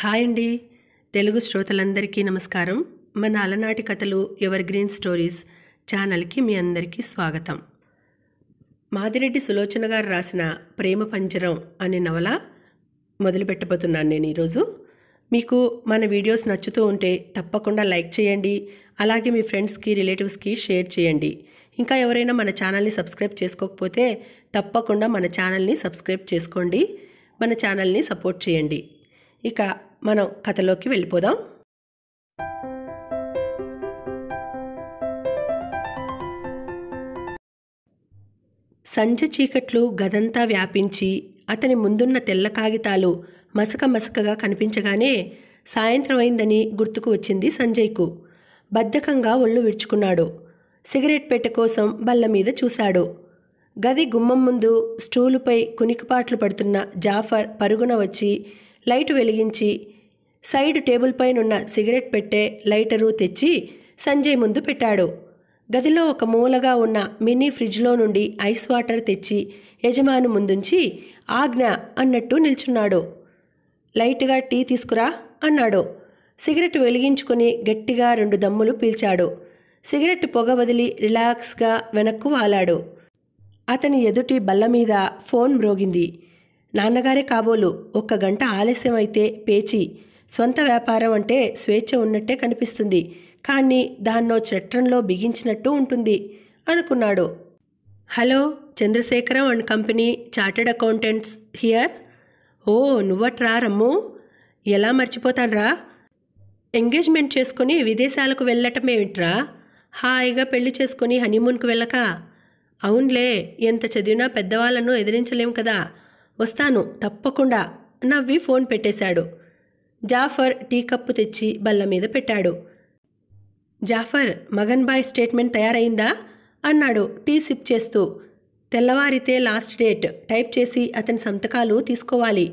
hi అండి తెలుగు శ్రోతలందరికీ నమస్కారం మన అలనాటి కథలు ఎవర్ గ్రీన్ స్టోరీస్ ఛానల్కి మీ అందరికీ స్వాగతం మాదిరెడ్డి సులోచన గారు రాసిన ప్రేమ పంజరం అనే నవల మొదలు పెట్టబోతున్నాను నేను ఈరోజు మీకు మన వీడియోస్ నచ్చుతూ ఉంటే తప్పకుండా లైక్ చేయండి అలాగే మీ ఫ్రెండ్స్కి రిలేటివ్స్కి షేర్ చేయండి ఇంకా ఎవరైనా మన ఛానల్ని సబ్స్క్రైబ్ చేసుకోకపోతే తప్పకుండా మన ఛానల్ని సబ్స్క్రైబ్ చేసుకోండి మన ఛానల్ని సపోర్ట్ చేయండి ఇక మనం కథలోకి వెళ్ళిపోదాం సంజ చీకట్లు గదంతా వ్యాపించి అతని ముందున్న తెల్ల కాగితాలు మసక మసకగా కనిపించగానే సాయంత్రం అయిందని గుర్తుకు వచ్చింది సంజయ్కు బద్ధకంగా ఒళ్ళు విడుచుకున్నాడు సిగరెట్ పెట్ట కోసం బల్ల మీద చూశాడు గది గుమ్మం ముందు స్టూలుపై కునికిపాట్లు పడుతున్న జాఫర్ పరుగున వచ్చి లైట్ వెలిగించి సైడ్ టేబుల్ పైనున్న సిగరెట్ పెట్టే లైటరు తెచ్చి సంజయ్ ముందు పెట్టాడు గదిలో ఒక మూలగా ఉన్న మినీ ఫ్రిడ్జ్లో నుండి ఐస్ వాటర్ తెచ్చి యజమాను ముందుంచి ఆజ్ఞ అన్నట్టు నిల్చున్నాడు లైట్గా టీ తీసుకురా అన్నాడు సిగరెట్ వెలిగించుకుని గట్టిగా రెండు దమ్ములు పీల్చాడు సిగరెట్ పొగ వదిలి రిలాక్స్గా వెనక్కు వాలాడు అతని ఎదుటి బల్ల మీద ఫోన్ మ్రోగింది నాన్నగారే కాబోలు ఒక్క గంట ఆలస్యం అయితే పేచి సొంత వ్యాపారం అంటే స్వేచ్ఛ ఉన్నట్టే కనిపిస్తుంది కానీ దాన్నో చట్రంలో బిగించినట్టు ఉంటుంది అనుకున్నాడు hello Chandrasekharam and company chartered accountants here ఓ నువ్వట్రా రమ్ము ఎలా మర్చిపోతాన్రా ఎంగేజ్మెంట్ చేసుకుని విదేశాలకు వెళ్ళటమేమిట్రా హాయిగా పెళ్లి చేసుకుని హనీమూన్కు వెళ్ళక అవునులే ఎంత చదివినా పెద్దవాళ్ళను ఎదిరించలేము కదా వస్తాను తప్పకుండా నవ్వి ఫోన్ పెట్టేశాడు జాఫర్ టీ కప్పు తెచ్చి బల్ల మీద పెట్టాడు జాఫర్ మగన్ బాయ్ స్టేట్మెంట్ తయారైందా అన్నాడు టీ సిప్ చేస్తూ తెల్లవారితే లాస్ట్ డేట్ టైప్ చేసి అతని సంతకాలు తీసుకోవాలి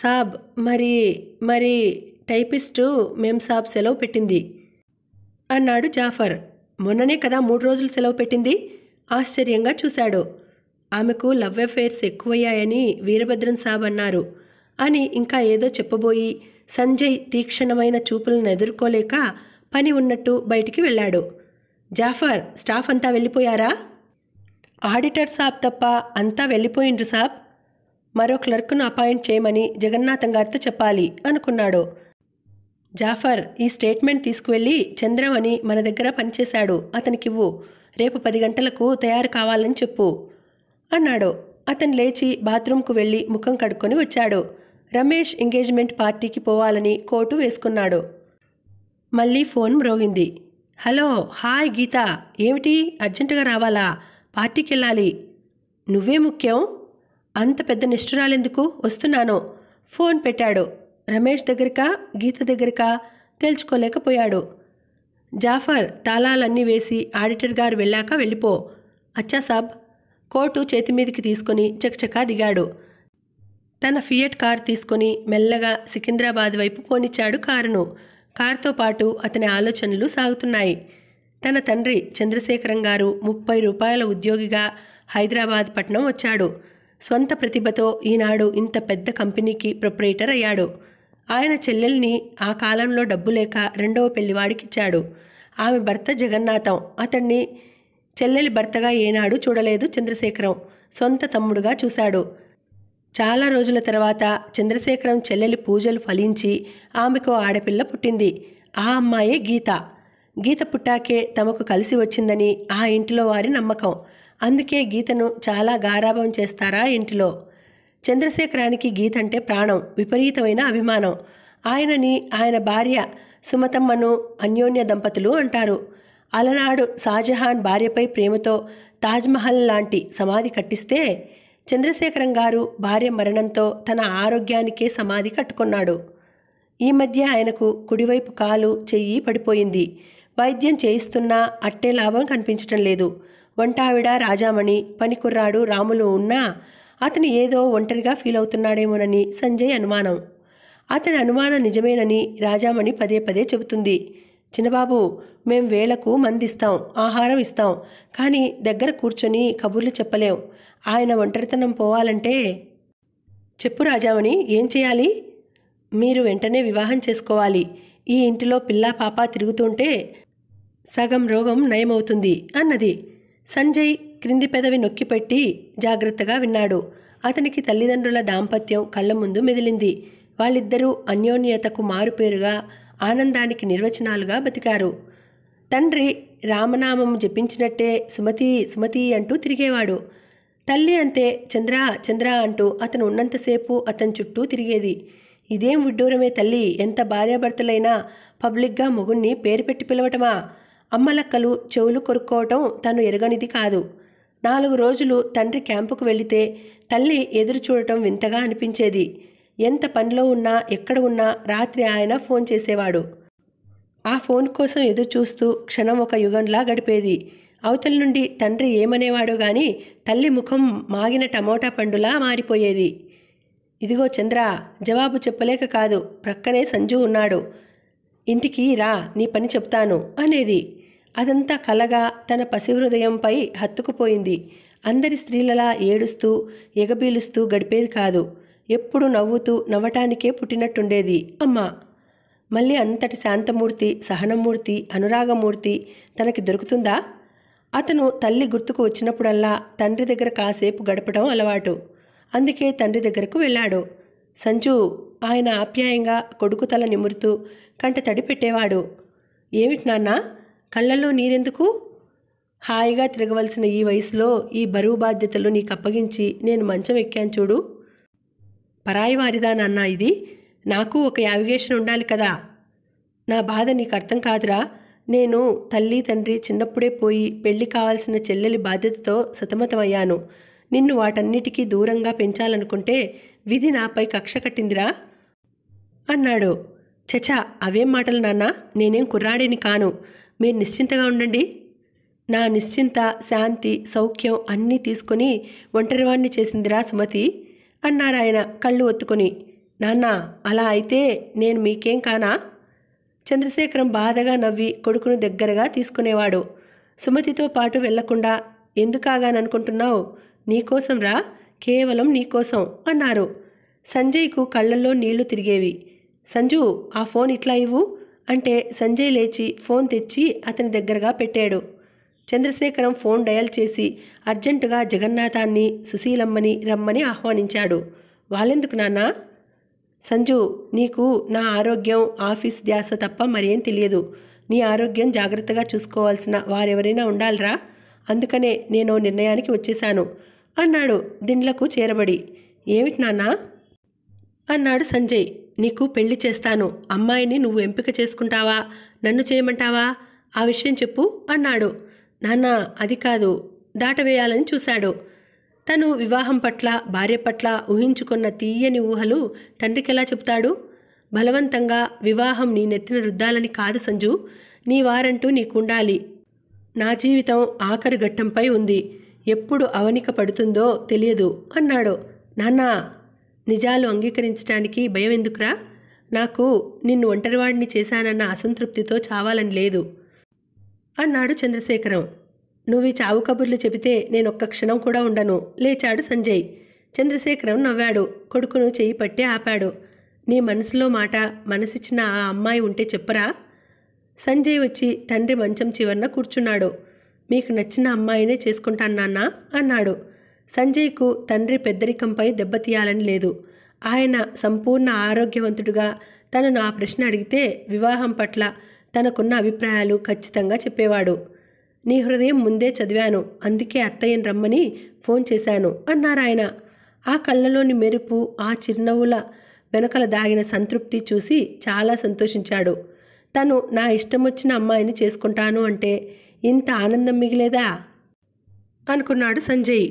సాబ్ మరి మరి టైపిస్టు మేం సాబ్ సెలవు పెట్టింది అన్నాడు జాఫర్ మొన్ననే కదా మూడు రోజులు సెలవు పెట్టింది ఆశ్చర్యంగా చూశాడు ఆమెకు లవ్ అఫైర్స్ ఎక్కువయ్యాయని వీరభద్రన్ సాబ్ అన్నారు అని ఇంకా ఏదో చెప్పబోయి సంజయ్ తీక్షణమైన చూపులను ఎదుర్కోలేక పని ఉన్నట్టు బయటికి వెళ్ళాడు జాఫర్ స్టాఫ్ అంతా వెళ్ళిపోయారా ఆడిటర్ సాబ్ తప్ప అంతా వెళ్ళిపోయిండ్రు సాబ్ మరో క్లర్క్ను అపాయింట్ చేయమని జగన్నాథం గారితో చెప్పాలి అనుకున్నాడు జాఫర్ ఈ స్టేట్మెంట్ తీసుకువెళ్ళి చంద్రమణి మన దగ్గర పనిచేశాడు అతనికివ్వు రేపు పది గంటలకు తయారు కావాలని చెప్పు అన్నాడు అతను లేచి బాత్రూంకు వెళ్ళి ముఖం కడుక్కొని వచ్చాడు రమేష్ ఎంగేజ్మెంట్ పార్టీకి పోవాలని కోటు వేసుకున్నాడు మళ్ళీ ఫోన్ మ్రోగింది హలో హాయ్ గీత ఏమిటి అర్జెంటుగా రావాలా పార్టీకి వెళ్ళాలి నువ్వే ముఖ్యం అంత పెద్ద నిష్ఠురాలెందుకు వస్తున్నాను ఫోన్ పెట్టాడు రమేష్ దగ్గరికా గీత దగ్గరికా తేల్చుకోలేకపోయాడు జాఫర్ తాళాలన్నీ వేసి ఆడిటర్ గారు వెళ్ళాక వెళ్ళిపో అచ్చా సాబ్ కోటు చేతి మీదికి తీసుకుని చకచకా దిగాడు తన ఫియట్ కారు తీసుకుని మెల్లగా సికింద్రాబాద్ వైపు పోనిచ్చాడు కారును కారుతో పాటు అతని ఆలోచనలు సాగుతున్నాయి తన తండ్రి చంద్రశేఖరం గారు ముప్పై రూపాయల ఉద్యోగిగా హైదరాబాద్ పట్టణం వచ్చాడు స్వంత ప్రతిభతో ఈనాడు ఇంత పెద్ద కంపెనీకి ప్రొపరేటర్ అయ్యాడు ఆయన చెల్లెల్ని ఆ కాలంలో డబ్బు లేక రెండవ పెళ్లివాడికిచ్చాడు ఆమె భర్త జగన్నాథం అతన్ని చెల్లెలి భర్తగా ఏనాడు చూడలేదు చంద్రశేఖరం సొంత తమ్ముడుగా చూశాడు చాలా రోజుల తర్వాత చంద్రశేఖరం చెల్లెలి పూజలు ఫలించి ఆమెకు ఆడపిల్ల పుట్టింది ఆ అమ్మాయే గీత గీత పుట్టాకే తమకు కలిసి వచ్చిందని ఆ ఇంటిలో వారి నమ్మకం అందుకే గీతను చాలా గారాభం చేస్తారా ఇంటిలో చంద్రశేఖరానికి గీత అంటే ప్రాణం విపరీతమైన అభిమానం ఆయనని ఆయన భార్య సుమతమ్మను అన్యోన్య దంపతులు అంటారు అలనాడు షాజహాన్ భార్యపై ప్రేమతో తాజ్మహల్ లాంటి సమాధి కట్టిస్తే చంద్రశేఖరం గారు భార్య మరణంతో తన ఆరోగ్యానికే సమాధి కట్టుకున్నాడు ఈ మధ్య ఆయనకు కుడివైపు కాలు చెయ్యి పడిపోయింది వైద్యం చేయిస్తున్నా అట్టే లాభం కనిపించటం లేదు వంటావిడ రాజామణి పనికుర్రాడు రాములు ఉన్నా అతను ఏదో ఒంటరిగా ఫీల్ అవుతున్నాడేమోనని సంజయ్ అనుమానం అతని అనుమానం నిజమేనని రాజామణి పదే పదే చెబుతుంది చిన్నబాబు మేం వేళకు మందిస్తాం ఆహారం ఇస్తాం కానీ దగ్గర కూర్చొని కబుర్లు చెప్పలేం ఆయన ఒంటరితనం పోవాలంటే చెప్పు రాజామణి ఏం చేయాలి మీరు వెంటనే వివాహం చేసుకోవాలి ఈ ఇంటిలో పిల్ల పాప తిరుగుతుంటే సగం రోగం నయమవుతుంది అన్నది సంజయ్ క్రింది పెదవి నొక్కిపెట్టి జాగ్రత్తగా విన్నాడు అతనికి తల్లిదండ్రుల దాంపత్యం కళ్ళ ముందు మెదిలింది వాళ్ళిద్దరూ అన్యోన్యతకు మారుపేరుగా ఆనందానికి నిర్వచనాలుగా బతికారు తండ్రి రామనామం జపించినట్టే సుమతి సుమతి అంటూ తిరిగేవాడు తల్లి అంతే చంద్ర చంద్ర అంటూ అతను ఉన్నంతసేపు అతని చుట్టూ తిరిగేది ఇదేం విడ్డూరమే తల్లి ఎంత భార్యాభర్తలైనా పబ్లిక్గా మొగుణ్ణి పేరు పెట్టి పిలవటమా అమ్మలక్కలు చెవులు కొరుక్కోవటం తను ఎరగనిది కాదు నాలుగు రోజులు తండ్రి క్యాంపుకు వెళితే తల్లి ఎదురు చూడటం వింతగా అనిపించేది ఎంత పనిలో ఉన్నా ఎక్కడ ఉన్నా రాత్రి ఆయన ఫోన్ చేసేవాడు ఆ ఫోన్ కోసం ఎదురు చూస్తూ క్షణం ఒక యుగంలా గడిపేది అవతల నుండి తండ్రి ఏమనేవాడో గాని తల్లి ముఖం మాగిన టమోటా పండులా మారిపోయేది ఇదిగో చంద్ర జవాబు చెప్పలేక కాదు ప్రక్కనే సంజు ఉన్నాడు ఇంటికి రా నీ పని చెప్తాను అనేది అదంతా కలగా తన పసిహృదయంపై హత్తుకుపోయింది అందరి స్త్రీలలా ఏడుస్తూ ఎగబీలుస్తూ గడిపేది కాదు ఎప్పుడు నవ్వుతూ నవ్వటానికే పుట్టినట్టుండేది అమ్మ మళ్ళీ అంతటి శాంతమూర్తి సహనమూర్తి అనురాగమూర్తి తనకి దొరుకుతుందా అతను తల్లి గుర్తుకు వచ్చినప్పుడల్లా తండ్రి దగ్గర కాసేపు గడపడం అలవాటు అందుకే తండ్రి దగ్గరకు వెళ్ళాడు సంజు ఆయన ఆప్యాయంగా కొడుకు తల నిమురుతూ కంట తడి పెట్టేవాడు ఏమిటి నాన్న కళ్ళల్లో నీరెందుకు హాయిగా తిరగవలసిన ఈ వయసులో ఈ బరువు బాధ్యతలు నీకు అప్పగించి నేను మంచం ఎక్కాను చూడు పరాయి వారిదా నాన్న ఇది నాకు ఒక యావిగేషన్ ఉండాలి కదా నా బాధ నీకు అర్థం కాదురా నేను తల్లి తండ్రి చిన్నప్పుడే పోయి పెళ్లి కావాల్సిన చెల్లెలి బాధ్యతతో సతమతమయ్యాను నిన్ను వాటన్నిటికీ దూరంగా పెంచాలనుకుంటే విధి నాపై కక్ష కట్టిందిరా అన్నాడు చచా అవేం మాటలు నాన్న నేనేం కుర్రాడిని కాను మీరు నిశ్చింతగా ఉండండి నా నిశ్చింత శాంతి సౌఖ్యం అన్నీ తీసుకొని ఒంటరివాణ్ణి చేసిందిరా సుమతి అన్నారాయన కళ్ళు ఒత్తుకొని నాన్న అలా అయితే నేను మీకేం కానా చంద్రశేఖరం బాధగా నవ్వి కొడుకును దగ్గరగా తీసుకునేవాడు సుమతితో పాటు వెళ్లకుండా ఎందుకాగాననుకుంటున్నావు నీకోసం రా కేవలం నీకోసం అన్నారు సంజయ్కు కళ్ళల్లో నీళ్లు తిరిగేవి సంజు ఆ ఫోన్ ఇట్లా ఇవ్వు అంటే సంజయ్ లేచి ఫోన్ తెచ్చి అతని దగ్గరగా పెట్టాడు చంద్రశేఖరం ఫోన్ డయల్ చేసి అర్జెంటుగా జగన్నాథాన్ని సుశీలమ్మని రమ్మని ఆహ్వానించాడు వాళ్ళెందుకు నాన్నా సంజు నీకు నా ఆరోగ్యం ఆఫీస్ ధ్యాస తప్ప మరేం తెలియదు నీ ఆరోగ్యం జాగ్రత్తగా చూసుకోవాల్సిన వారెవరైనా ఉండాలిరా అందుకనే నేను నిర్ణయానికి వచ్చేశాను అన్నాడు దిండ్లకు చేరబడి ఏమిటి నాన్నా అన్నాడు సంజయ్ నీకు పెళ్లి చేస్తాను అమ్మాయిని నువ్వు ఎంపిక చేసుకుంటావా నన్ను చేయమంటావా ఆ విషయం చెప్పు అన్నాడు నాన్న అది కాదు దాటవేయాలని చూశాడు తను వివాహం పట్ల భార్య పట్ల ఊహించుకున్న తీయని ఊహలు తండ్రికి ఎలా చెప్తాడు బలవంతంగా వివాహం నీ నెత్తిన రుద్దాలని కాదు సంజు నీ వారంటూ నీకుండాలి నా జీవితం ఆఖరి ఘట్టంపై ఉంది ఎప్పుడు అవనిక పడుతుందో తెలియదు అన్నాడు నాన్నా నిజాలు అంగీకరించడానికి భయం ఎందుకురా నాకు నిన్ను ఒంటరివాడిని చేశానన్న అసంతృప్తితో చావాలని లేదు అన్నాడు చంద్రశేఖరం నువ్వు ఈ చావు కబుర్లు చెబితే నేను ఒక్క క్షణం కూడా ఉండను లేచాడు సంజయ్ చంద్రశేఖరం నవ్వాడు కొడుకును చేయి పట్టి ఆపాడు నీ మనసులో మాట మనసిచ్చిన ఆ అమ్మాయి ఉంటే చెప్పరా సంజయ్ వచ్చి తండ్రి మంచం చివరన కూర్చున్నాడు మీకు నచ్చిన అమ్మాయినే చేసుకుంటాను నాన్న అన్నాడు సంజయ్కు తండ్రి పెద్దరికంపై దెబ్బతీయాలని లేదు ఆయన సంపూర్ణ ఆరోగ్యవంతుడుగా తనను ఆ ప్రశ్న అడిగితే వివాహం పట్ల తనకున్న అభిప్రాయాలు ఖచ్చితంగా చెప్పేవాడు నీ హృదయం ముందే చదివాను అందుకే అత్తయ్యని రమ్మని ఫోన్ చేశాను అన్నారాయన ఆ కళ్ళలోని మెరుపు ఆ చిరునవ్వుల వెనకల దాగిన సంతృప్తి చూసి చాలా సంతోషించాడు తను నా ఇష్టం వచ్చిన అమ్మాయిని చేసుకుంటాను అంటే ఇంత ఆనందం మిగిలేదా అనుకున్నాడు సంజయ్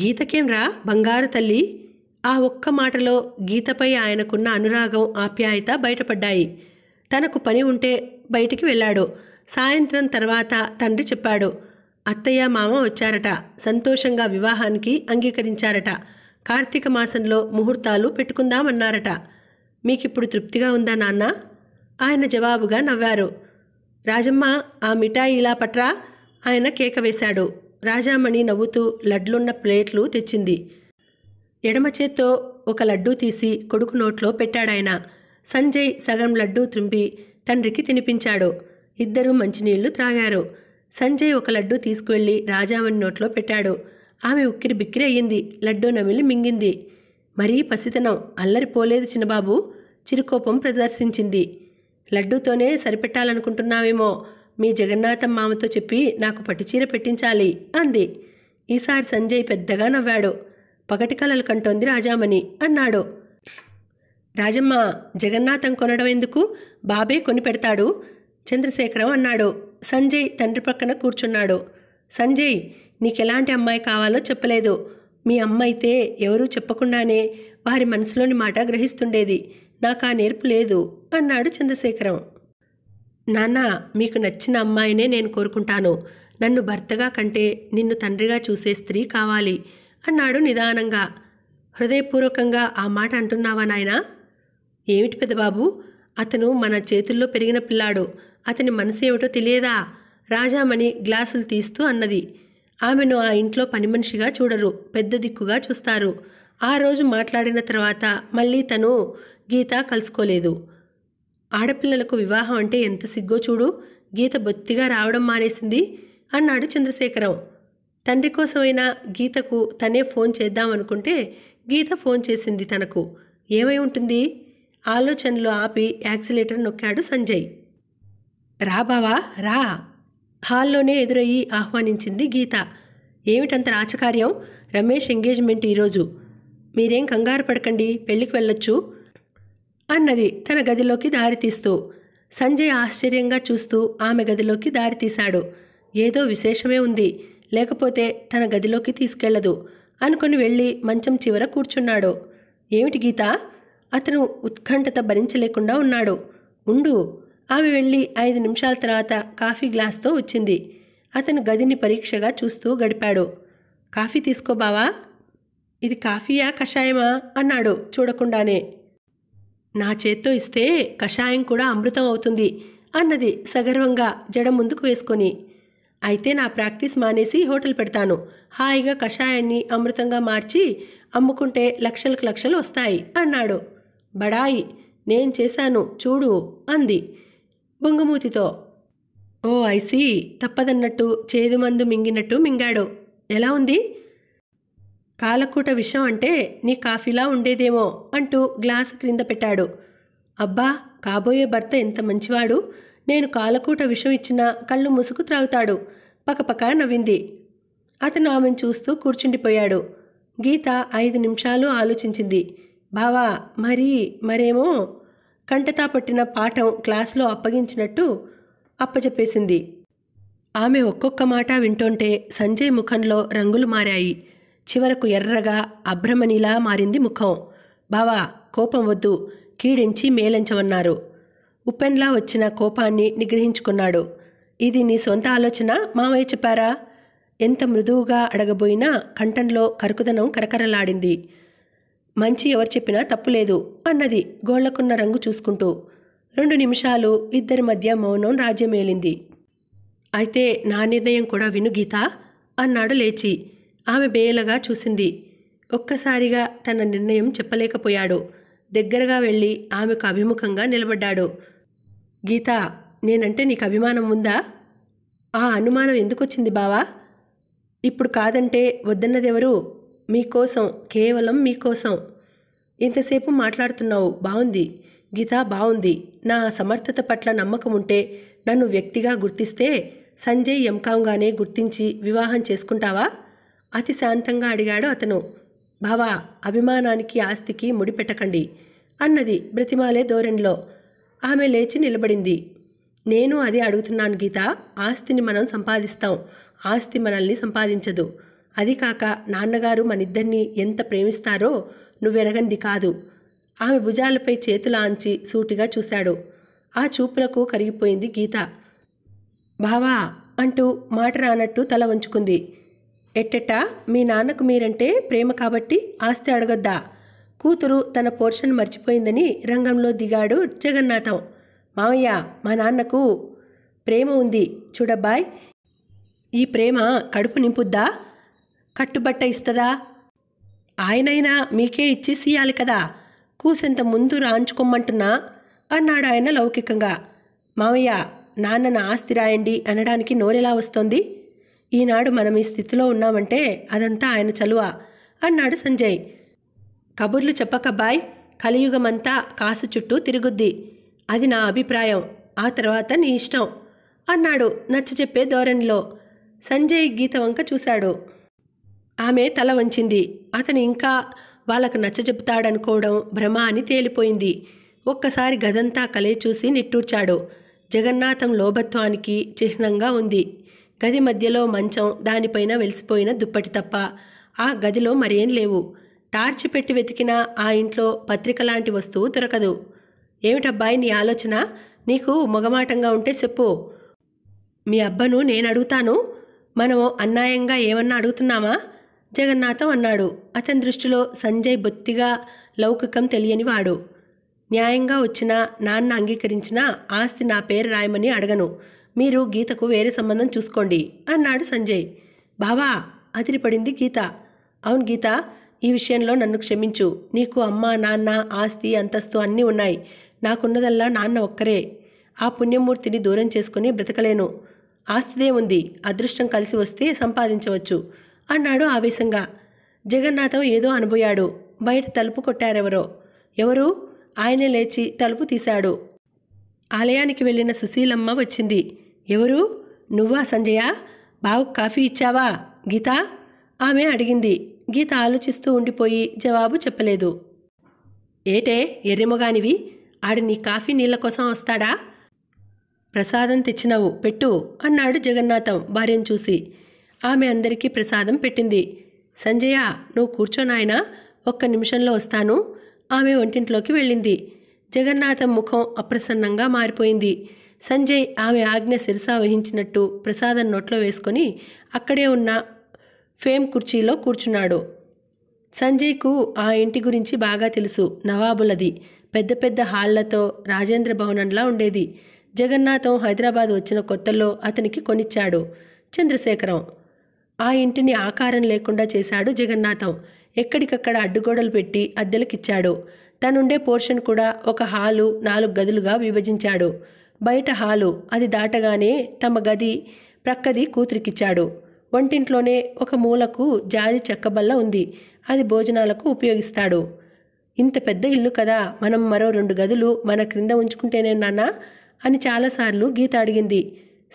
గీతకేం రా బంగారు తల్లి ఆ ఒక్క మాటలో గీతపై ఆయనకున్న అనురాగం ఆప్యాయత బయటపడ్డాయి తనకు పని ఉంటే బయటికి వెళ్ళాడు సాయంత్రం తర్వాత తండ్రి చెప్పాడు అత్తయ్య మామ వచ్చారట సంతోషంగా వివాహానికి అంగీకరించారట కార్తీక మాసంలో ముహూర్తాలు పెట్టుకుందామన్నారట మీకిప్పుడు తృప్తిగా ఉందా నాన్న ఆయన జవాబుగా నవ్వారు రాజమ్మ ఆ మిఠాయి ఇలా పట్రా ఆయన కేక వేశాడు రాజామణి నవ్వుతూ లడ్లున్న ప్లేట్లు తెచ్చింది ఎడమ చేత్తో ఒక లడ్డూ తీసి కొడుకు నోట్లో పెట్టాడాయన సంజయ్ సగం లడ్డూ త్రుంపి తండ్రికి తినిపించాడు ఇద్దరూ మంచినీళ్లు త్రాగారు సంజయ్ ఒక లడ్డు తీసుకువెళ్లి రాజామణి నోట్లో పెట్టాడు ఆమె ఉక్కిరి బిక్కిరి అయ్యింది లడ్డు నమిలి మింగింది మరీ పసితనం అల్లరిపోలేదు చిన్నబాబు చిరుకోపం ప్రదర్శించింది లడ్డూతోనే సరిపెట్టాలనుకుంటున్నావేమో మీ జగన్నాథం మామతో చెప్పి నాకు పట్టుచీర పెట్టించాలి అంది ఈసారి సంజయ్ పెద్దగా నవ్వాడు పగటి కలలు కంటోంది రాజామణి అన్నాడు రాజమ్మ జగన్నాథం కొనడం ఎందుకు బాబే కొనిపెడతాడు చంద్రశేఖరం అన్నాడు సంజయ్ తండ్రి పక్కన కూర్చున్నాడు సంజయ్ నీకెలాంటి అమ్మాయి కావాలో చెప్పలేదు మీ అమ్మ అయితే ఎవరూ చెప్పకుండానే వారి మనసులోని మాట గ్రహిస్తుండేది నాకు ఆ నేర్పు లేదు అన్నాడు చంద్రశేఖరం నాన్న మీకు నచ్చిన అమ్మాయినే నేను కోరుకుంటాను నన్ను భర్తగా కంటే నిన్ను తండ్రిగా చూసే స్త్రీ కావాలి అన్నాడు నిదానంగా హృదయపూర్వకంగా ఆ మాట అంటున్నావా నాయనా ఏమిటి పెద్దబాబు అతను మన చేతుల్లో పెరిగిన పిల్లాడు అతని మనసు ఏమిటో తెలియదా రాజామణి గ్లాసులు తీస్తూ అన్నది ఆమెను ఆ ఇంట్లో పని మనిషిగా చూడరు పెద్ద దిక్కుగా చూస్తారు ఆ రోజు మాట్లాడిన తర్వాత మళ్ళీ తను గీత కలుసుకోలేదు ఆడపిల్లలకు వివాహం అంటే ఎంత సిగ్గో చూడు గీత బొత్తిగా రావడం మానేసింది అన్నాడు చంద్రశేఖరం తండ్రి కోసమైనా గీతకు తనే ఫోన్ చేద్దామనుకుంటే గీత ఫోన్ చేసింది తనకు ఏమై ఉంటుంది ఆలోచనలు ఆపి యాక్సిలేటర్ నొక్కాడు సంజయ్ రా బావా రా హాల్లోనే ఎదురయ్యి ఆహ్వానించింది గీత ఏమిటంత రాచకార్యం రమేష్ ఎంగేజ్మెంట్ ఈరోజు మీరేం కంగారు పడకండి పెళ్లికి వెళ్ళొచ్చు అన్నది తన గదిలోకి దారి తీస్తూ సంజయ్ ఆశ్చర్యంగా చూస్తూ ఆమె గదిలోకి దారి తీశాడు ఏదో విశేషమే ఉంది లేకపోతే తన గదిలోకి తీసుకెళ్లదు అనుకుని వెళ్ళి మంచం చివర కూర్చున్నాడు ఏమిటి గీత అతను ఉత్కంఠత భరించలేకుండా ఉన్నాడు ఉండు ఆమె వెళ్ళి ఐదు నిమిషాల తర్వాత కాఫీ గ్లాస్తో వచ్చింది అతను గదిని పరీక్షగా చూస్తూ గడిపాడు కాఫీ తీసుకో బావా ఇది కాఫీయా కషాయమా అన్నాడు చూడకుండానే నా చేత్తో ఇస్తే కషాయం కూడా అమృతం అవుతుంది అన్నది సగర్వంగా జడ ముందుకు వేసుకొని అయితే నా ప్రాక్టీస్ మానేసి హోటల్ పెడతాను హాయిగా కషాయాన్ని అమృతంగా మార్చి అమ్ముకుంటే లక్షలకు లక్షలు వస్తాయి అన్నాడు బడాయి నేను చేశాను చూడు అంది బొంగుమూతితో ఓ ఐసీ తప్పదన్నట్టు చేదు మందు మింగినట్టు మింగాడు ఎలా ఉంది కాలకూట విషం అంటే నీ కాఫీలా ఉండేదేమో అంటూ గ్లాసు క్రింద పెట్టాడు అబ్బా కాబోయే భర్త ఎంత మంచివాడు నేను కాలకూట విషం ఇచ్చినా కళ్ళు ముసుగు త్రాగుతాడు పకపక నవ్వింది అతను ఆమెను చూస్తూ కూర్చుండిపోయాడు గీత ఐదు నిమిషాలు ఆలోచించింది బావా మరి మరేమో కంటతా పట్టిన పాఠం క్లాస్లో అప్పగించినట్టు అప్పచెప్పేసింది ఆమె ఒక్కొక్క మాట వింటుంటే సంజయ్ ముఖంలో రంగులు మారాయి చివరకు ఎర్రగా అభ్రమనిలా మారింది ముఖం బావా కోపం వద్దు కీడించి మేలించమన్నారు ఉపెన్లా వచ్చిన కోపాన్ని నిగ్రహించుకున్నాడు ఇది నీ సొంత ఆలోచన మామయ్య చెప్పారా ఎంత మృదువుగా అడగబోయినా కంఠంలో కరుకుదనం కరకరలాడింది మంచి ఎవరు చెప్పినా తప్పులేదు అన్నది గోళ్లకున్న రంగు చూసుకుంటూ రెండు నిమిషాలు ఇద్దరి మధ్య మౌనం రాజ్యమేలింది అయితే నా నిర్ణయం కూడా విను గీత అన్నాడు లేచి ఆమె బేయలగా చూసింది ఒక్కసారిగా తన నిర్ణయం చెప్పలేకపోయాడు దగ్గరగా వెళ్ళి ఆమెకు అభిముఖంగా నిలబడ్డాడు గీత నేనంటే నీకు అభిమానం ఉందా ఆ అనుమానం ఎందుకొచ్చింది బావా ఇప్పుడు కాదంటే వద్దన్నదెవరు మీకోసం కేవలం మీకోసం ఇంతసేపు మాట్లాడుతున్నావు బాగుంది గీత బాగుంది నా సమర్థత పట్ల నమ్మకం ఉంటే నన్ను వ్యక్తిగా గుర్తిస్తే సంజయ్ ఎంకాంగానే గుర్తించి వివాహం చేసుకుంటావా అతి శాంతంగా అడిగాడు అతను బావా అభిమానానికి ఆస్తికి ముడిపెట్టకండి అన్నది బ్రతిమాలే ధోరణిలో ఆమె లేచి నిలబడింది నేను అది అడుగుతున్నాను గీత ఆస్తిని మనం సంపాదిస్తాం ఆస్తి మనల్ని సంపాదించదు అది కాక నాన్నగారు మనిద్దరిని ఎంత ప్రేమిస్తారో నువ్వెనగంది కాదు ఆమె భుజాలపై చేతులాంచి సూటిగా చూశాడు ఆ చూపులకు కరిగిపోయింది గీత బావా అంటూ మాట రానట్టు తల వంచుకుంది ఎట్టెట్టా మీ నాన్నకు మీరంటే ప్రేమ కాబట్టి ఆస్తి అడగొద్దా కూతురు తన పోర్షన్ మర్చిపోయిందని రంగంలో దిగాడు జగన్నాథం మామయ్య మా నాన్నకు ప్రేమ ఉంది చూడబ్బాయ్ ఈ ప్రేమ కడుపు నింపుద్దా కట్టుబట్ట ఇస్తదా ఆయనైనా మీకే ఇచ్చేసియాలి కదా కూసెంత ముందు రాంచుకోమంటున్నా అన్నాడు ఆయన లౌకికంగా మావయ్య నాన్న ఆస్తి రాయండి అనడానికి నోరెలా వస్తోంది ఈనాడు మనం ఈ స్థితిలో ఉన్నామంటే అదంతా ఆయన చలువ అన్నాడు సంజయ్ కబుర్లు చెప్పకబ్బాయ్ కలియుగమంతా కాసు చుట్టూ తిరుగుద్ది అది నా అభిప్రాయం ఆ తర్వాత నీ ఇష్టం అన్నాడు నచ్చ చెప్పే ధోరణిలో సంజయ్ గీత వంక చూశాడు ఆమె తల వంచింది అతను ఇంకా వాళ్ళకు నచ్చజెపుతాడనుకోవడం భ్రమ అని తేలిపోయింది ఒక్కసారి గదంతా కలే చూసి నిట్టూర్చాడు జగన్నాథం లోభత్వానికి చిహ్నంగా ఉంది గది మధ్యలో మంచం దానిపైన వెలిసిపోయిన దుప్పటి తప్ప ఆ గదిలో మరేం లేవు టార్చ్ పెట్టి వెతికినా ఆ ఇంట్లో పత్రిక లాంటి వస్తువు దొరకదు ఏమిటబ్బాయి నీ ఆలోచన నీకు మొగమాటంగా ఉంటే చెప్పు మీ అబ్బను నేను అడుగుతాను మనం అన్యాయంగా ఏమన్నా అడుగుతున్నామా జగన్నాథం అన్నాడు అతని దృష్టిలో సంజయ్ బొత్తిగా లౌకికం తెలియని వాడు న్యాయంగా వచ్చినా నాన్న అంగీకరించినా ఆస్తి నా పేరు రాయమని అడగను మీరు గీతకు వేరే సంబంధం చూసుకోండి అన్నాడు సంజయ్ బావా అదిరిపడింది గీత అవును గీత ఈ విషయంలో నన్ను క్షమించు నీకు అమ్మ నాన్న ఆస్తి అంతస్తు అన్నీ ఉన్నాయి నాకున్నదల్లా నాన్న ఒక్కరే ఆ పుణ్యమూర్తిని దూరం చేసుకుని బ్రతకలేను ఆస్తిదే ఉంది అదృష్టం కలిసి వస్తే సంపాదించవచ్చు అన్నాడు ఆవేశంగా జగన్నాథం ఏదో అనబోయాడు బయట తలుపు కొట్టారెవరో ఎవరు ఆయనే లేచి తలుపు తీశాడు ఆలయానికి వెళ్ళిన సుశీలమ్మ వచ్చింది ఎవరు నువ్వా సంజయ బావు కాఫీ ఇచ్చావా గీత ఆమె అడిగింది గీత ఆలోచిస్తూ ఉండిపోయి జవాబు చెప్పలేదు ఏటే ఎర్రెమగానివి ఆడు నీ కాఫీ నీళ్ళ కోసం వస్తాడా ప్రసాదం తెచ్చినవు పెట్టు అన్నాడు జగన్నాథం భార్యను చూసి ఆమె అందరికీ ప్రసాదం పెట్టింది సంజయ నువ్వు కూర్చోనాయనా ఒక్క నిమిషంలో వస్తాను ఆమె వంటింట్లోకి వెళ్ళింది జగన్నాథం ముఖం అప్రసన్నంగా మారిపోయింది సంజయ్ ఆమె ఆజ్ఞ శిరసా వహించినట్టు ప్రసాదం నోట్లో వేసుకొని అక్కడే ఉన్న ఫేమ్ కుర్చీలో కూర్చున్నాడు సంజయ్కు ఆ ఇంటి గురించి బాగా తెలుసు నవాబులది పెద్ద పెద్ద హాళ్లతో రాజేంద్ర భవనంలా ఉండేది జగన్నాథం హైదరాబాద్ వచ్చిన కొత్తలో అతనికి కొనిచ్చాడు చంద్రశేఖరం ఆ ఇంటిని ఆకారం లేకుండా చేశాడు జగన్నాథం ఎక్కడికక్కడ అడ్డుగోడలు పెట్టి అద్దెలకిచ్చాడు తనుండే పోర్షన్ కూడా ఒక హాలు నాలుగు గదులుగా విభజించాడు బయట హాలు అది దాటగానే తమ గది ప్రక్కది కూతురికిచ్చాడు వంటింట్లోనే ఒక మూలకు జాజి చెక్కబల్ల ఉంది అది భోజనాలకు ఉపయోగిస్తాడు ఇంత పెద్ద ఇల్లు కదా మనం మరో రెండు గదులు మన క్రింద ఉంచుకుంటేనే నాన్న అని చాలాసార్లు గీత అడిగింది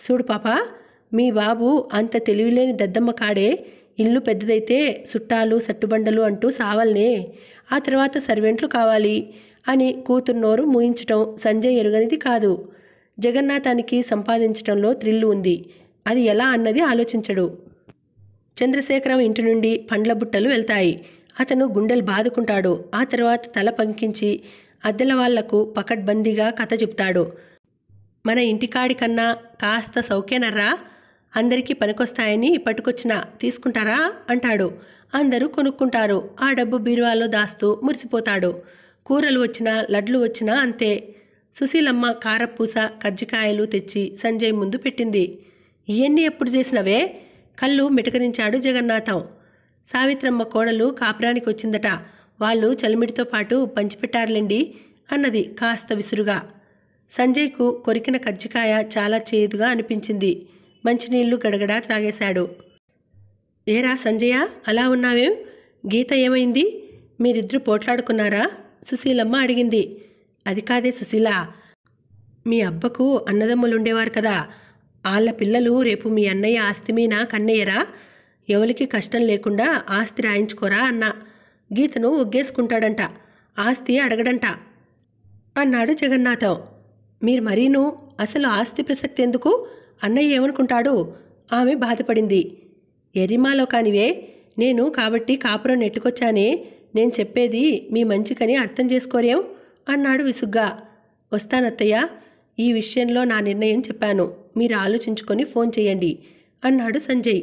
చూడు పాపా మీ బాబు అంత తెలివిలేని దద్దమ్మ కాడే ఇల్లు పెద్దదైతే చుట్టాలు సట్టుబండలు అంటూ సావాలనే ఆ తర్వాత సర్వెంట్లు కావాలి అని కూతున్నోరు ముయించటం సంజయ్ ఎరుగనిది కాదు జగన్నాథానికి సంపాదించటంలో థ్రిల్లు ఉంది అది ఎలా అన్నది ఆలోచించడు చంద్రశేఖరం ఇంటి నుండి పండ్ల బుట్టలు వెళ్తాయి అతను గుండెలు బాదుకుంటాడు ఆ తర్వాత తల పంకించి అద్దెల వాళ్లకు పకడ్బందీగా కథ చెప్తాడు మన ఇంటికాడి కన్నా కాస్త సౌఖ్యనర్రా అందరికీ పనికొస్తాయని పట్టుకొచ్చిన తీసుకుంటారా అంటాడు అందరూ కొనుక్కుంటారు ఆ డబ్బు బీరువాలో దాస్తూ మురిసిపోతాడు కూరలు వచ్చినా లడ్లు వచ్చినా అంతే సుశీలమ్మ కారపూస కజ్జికాయలు తెచ్చి సంజయ్ ముందు పెట్టింది ఇవన్నీ ఎప్పుడు చేసినవే కళ్ళు మిటకరించాడు జగన్నాథం సావిత్రమ్మ కోడలు కాపురానికి వచ్చిందట వాళ్ళు చలిమిడితో పాటు పంచిపెట్టారులేండి అన్నది కాస్త విసురుగా సంజయ్కు కొరికిన కజ్జికాయ చాలా చేదుగా అనిపించింది మంచినీళ్లు గడగడా త్రాగేశాడు ఏరా సంజయ అలా ఉన్నావేం గీత ఏమైంది మీరిద్దరు పోట్లాడుకున్నారా సుశీలమ్మ అడిగింది అది కాదే సుశీల మీ అబ్బకు అన్నదమ్ములు ఉండేవారు కదా వాళ్ళ పిల్లలు రేపు మీ అన్నయ్య ఆస్తి మీన కన్నయ్యరా ఎవరికి కష్టం లేకుండా ఆస్తి రాయించుకోరా అన్న గీతను ఒగ్గేసుకుంటాడంట ఆస్తి అడగడంట అన్నాడు జగన్నాథం మీరు మరీను అసలు ఆస్తి ప్రసక్తి ఎందుకు అన్నయ్య ఏమనుకుంటాడు ఆమె బాధపడింది ఎరిమాలో కానివే నేను కాబట్టి కాపురం నెట్టుకొచ్చానే నేను చెప్పేది మీ మంచికని అర్థం చేసుకోరేం అన్నాడు విసుగ్గా వస్తానత్తయ్య ఈ విషయంలో నా నిర్ణయం చెప్పాను మీరు ఆలోచించుకొని ఫోన్ చేయండి అన్నాడు సంజయ్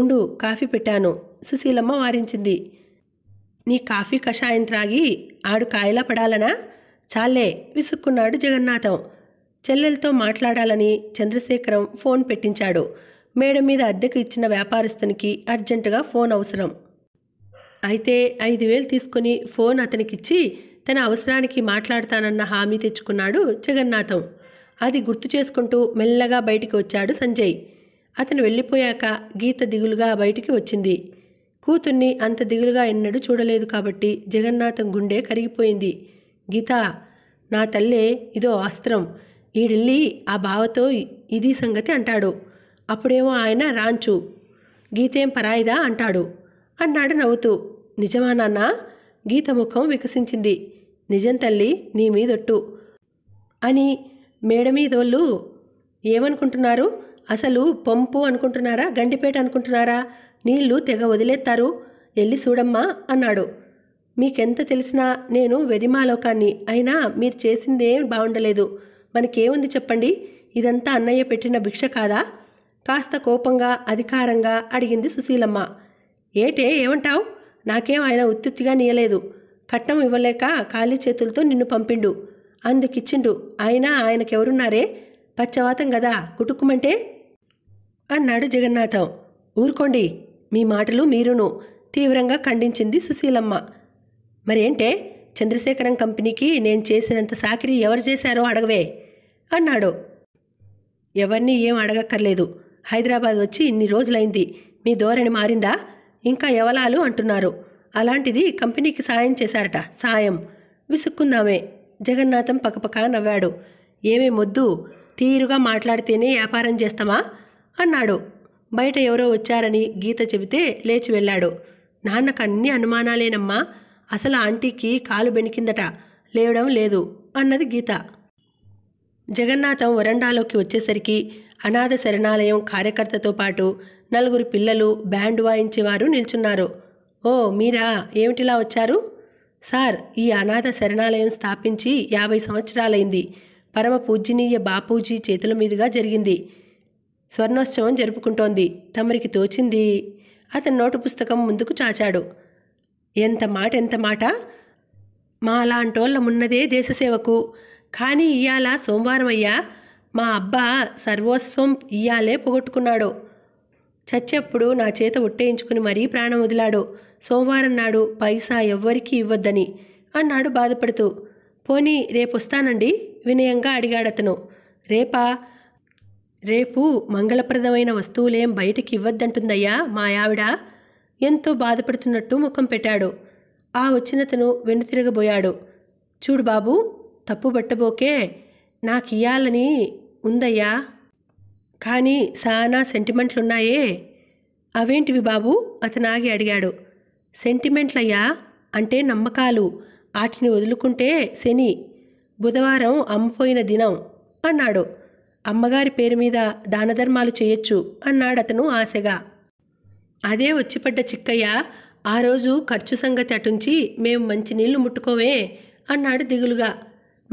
ఉండు కాఫీ పెట్టాను సుశీలమ్మ వారించింది నీ కాఫీ కషాయం త్రాగి ఆడు కాయలా పడాలనా చాలే విసుక్కున్నాడు జగన్నాథం చెల్లెలతో మాట్లాడాలని చంద్రశేఖరం ఫోన్ పెట్టించాడు మేడం మీద అద్దెకు ఇచ్చిన వ్యాపారస్తునికి అర్జెంటుగా ఫోన్ అవసరం అయితే ఐదు వేలు తీసుకుని ఫోన్ అతనికిచ్చి తన అవసరానికి మాట్లాడతానన్న హామీ తెచ్చుకున్నాడు జగన్నాథం అది గుర్తు చేసుకుంటూ మెల్లగా బయటికి వచ్చాడు సంజయ్ అతను వెళ్ళిపోయాక గీత దిగులుగా బయటికి వచ్చింది కూతుర్ని అంత దిగులుగా ఎన్నడూ చూడలేదు కాబట్టి జగన్నాథం గుండె కరిగిపోయింది గీత నా తల్లే ఇదో అస్త్రం ఈడిల్లి ఆ బావతో ఇది సంగతి అంటాడు అప్పుడేమో ఆయన రాంచు గీతేం పరాయిదా అంటాడు అన్నాడు నవ్వుతూ నిజమా నాన్న గీత ముఖం వికసించింది నిజం తల్లి నీ మీదొట్టు అని మేడ మీదోళ్ళు ఏమనుకుంటున్నారు అసలు పంపు అనుకుంటున్నారా గండిపేట అనుకుంటున్నారా నీళ్లు తెగ వదిలేస్తారు వెళ్ళి చూడమ్మా అన్నాడు మీకెంత తెలిసినా నేను వెరిమాలోకాన్ని అయినా మీరు చేసిందేం బాగుండలేదు మనకేముంది చెప్పండి ఇదంతా అన్నయ్య పెట్టిన భిక్ష కాదా కాస్త కోపంగా అధికారంగా అడిగింది సుశీలమ్మ ఏటే ఏమంటావు నాకేం ఆయన ఉత్తుత్తిగా నీయలేదు కట్నం ఇవ్వలేక ఖాళీ చేతులతో నిన్ను పంపిండు అందుకిచ్చిండు అయినా ఆయనకెవరున్నారే పచ్చవాతం గదా కుటుక్కుమంటే అన్నాడు జగన్నాథం ఊరుకోండి మీ మాటలు మీరును తీవ్రంగా ఖండించింది సుశీలమ్మ మరేంటే చంద్రశేఖరం కంపెనీకి నేను చేసినంత సాకిరీ ఎవరు చేశారో అడగవే అన్నాడు ఎవరిని ఏం అడగక్కర్లేదు హైదరాబాద్ వచ్చి ఇన్ని రోజులైంది మీ ధోరణి మారిందా ఇంకా ఎవలాలు అంటున్నారు అలాంటిది కంపెనీకి సాయం చేశారట సాయం విసుక్కుందామే జగన్నాథం పకపక నవ్వాడు ఏమే మొద్దు తీరుగా మాట్లాడితేనే వ్యాపారం చేస్తామా అన్నాడు బయట ఎవరో వచ్చారని గీత చెబితే లేచి వెళ్ళాడు నాన్నకు అన్ని అనుమానాలేనమ్మా అసలు ఆంటీకి కాలు బెణికిందట లేవడం లేదు అన్నది గీత జగన్నాథం వరండాలోకి వచ్చేసరికి అనాథ శరణాలయం కార్యకర్తతో పాటు నలుగురు పిల్లలు బ్యాండ్ వాయించేవారు నిల్చున్నారు ఓ మీరా ఏమిటిలా వచ్చారు సార్ ఈ అనాథ శరణాలయం స్థాపించి యాభై సంవత్సరాలైంది పరమ పూజ్యనీయ బాపూజీ చేతుల మీదుగా జరిగింది స్వర్ణోత్సవం జరుపుకుంటోంది తమరికి తోచింది అతని నోటు పుస్తకం ముందుకు చాచాడు ఎంత మాట ఎంత మాట మా అలాంటోళ్ళ మున్నదే దేశసేవకు కానీ ఇయ్యాల సోమవారం అయ్యా మా అబ్బా సర్వస్వం ఇయ్యాలే పోగొట్టుకున్నాడు చచ్చేప్పుడు నా చేత ఒట్టేయించుకుని మరీ ప్రాణం వదిలాడు సోమవారం నాడు పైసా ఎవ్వరికీ ఇవ్వద్దని అన్నాడు బాధపడుతూ పోనీ వస్తానండి వినయంగా అడిగాడతను రేపా రేపు మంగళప్రదమైన వస్తువులేం బయటికి ఇవ్వద్దంటుందయ్యా మా ఆవిడ ఎంతో బాధపడుతున్నట్టు ముఖం పెట్టాడు ఆ వచ్చినతను వెనుతిరగబోయాడు చూడు బాబు తప్పుబట్టబోకే నాకియ్యాలని ఉందయ్యా కానీ సానా సెంటిమెంట్లున్నాయే అవేంటివి బాబు అతను ఆగి అడిగాడు సెంటిమెంట్లయ్యా అంటే నమ్మకాలు వాటిని వదులుకుంటే శని బుధవారం అమ్మపోయిన దినం అన్నాడు అమ్మగారి పేరు మీద దానధర్మాలు చేయొచ్చు అన్నాడతను ఆశగా అదే వచ్చిపడ్డ చిక్కయ్య ఆ రోజు ఖర్చు సంగతి అటుంచి మేము మంచి నీళ్లు ముట్టుకోవే అన్నాడు దిగులుగా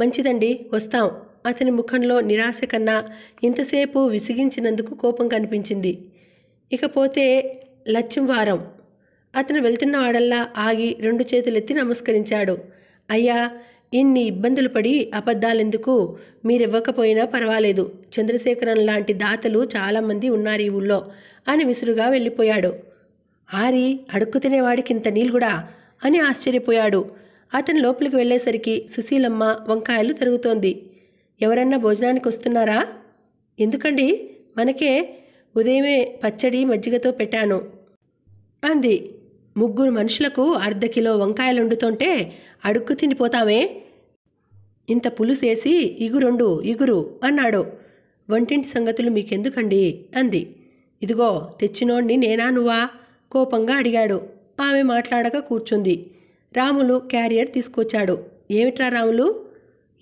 మంచిదండి వస్తాం అతని ముఖంలో నిరాశ కన్నా ఇంతసేపు విసిగించినందుకు కోపం కనిపించింది ఇకపోతే లచ్చం వారం అతను వెళ్తున్న వాడల్లా ఆగి రెండు చేతులెత్తి నమస్కరించాడు అయ్యా ఇన్ని ఇబ్బందులు పడి అబద్ధాలెందుకు మీరివ్వకపోయినా పర్వాలేదు చంద్రశేఖరన్ లాంటి దాతలు చాలామంది ఉన్నారు ఈ ఊళ్ళో అని విసురుగా వెళ్ళిపోయాడు ఆరి అడుక్కుతినేవాడికి ఇంత నీళ్ళు కూడా అని ఆశ్చర్యపోయాడు అతను లోపలికి వెళ్లేసరికి సుశీలమ్మ వంకాయలు తరుగుతోంది ఎవరన్నా భోజనానికి వస్తున్నారా ఎందుకండి మనకే ఉదయమే పచ్చడి మజ్జిగతో పెట్టాను అంది ముగ్గురు మనుషులకు అర్ధ కిలో వంకాయలు వండుతుంటే అడుక్కు తినిపోతామే ఇంత పులుసేసి ఇగురుండు ఇగురు అన్నాడు వంటింటి సంగతులు మీకెందుకండి అంది ఇదిగో తెచ్చినోండి నేనా నువ్వా కోపంగా అడిగాడు ఆమె మాట్లాడక కూర్చుంది రాములు క్యారియర్ తీసుకొచ్చాడు ఏమిట్రా రాములు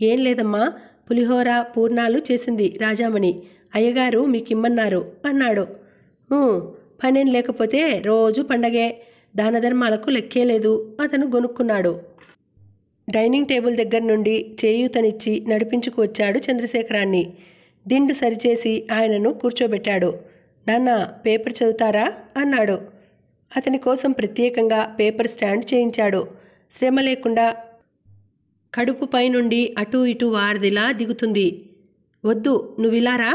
ఏం లేదమ్మా పులిహోర పూర్ణాలు చేసింది రాజామణి అయ్యగారు మీకిమ్మన్నారు అన్నాడు పనేం లేకపోతే రోజు పండగే దానధర్మాలకు లెక్కే లేదు అతను గొనుక్కున్నాడు డైనింగ్ టేబుల్ దగ్గర నుండి చేయూతనిచ్చి నడిపించుకు వచ్చాడు చంద్రశేఖరాన్ని దిండు సరిచేసి ఆయనను కూర్చోబెట్టాడు నాన్న పేపర్ చదువుతారా అన్నాడు అతని కోసం ప్రత్యేకంగా పేపర్ స్టాండ్ చేయించాడు శ్రమ లేకుండా కడుపు పైనుండి అటూ ఇటూ వారదిలా దిగుతుంది వద్దు నువ్విలారా